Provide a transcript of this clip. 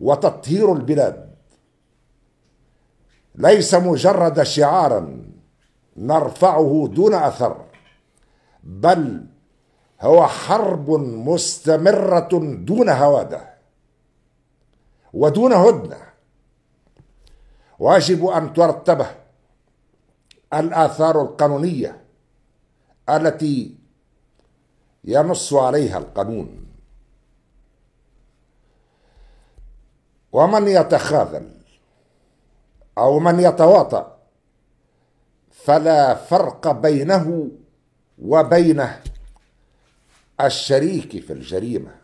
وتطهير البلاد ليس مجرد شعارا نرفعه دون اثر بل هو حرب مستمره دون هواده ودون هدنه واجب ان ترتبه الاثار القانونيه التي ينص عليها القانون ومن يتخاذل أو من يتواطأ فلا فرق بينه وبين الشريك في الجريمه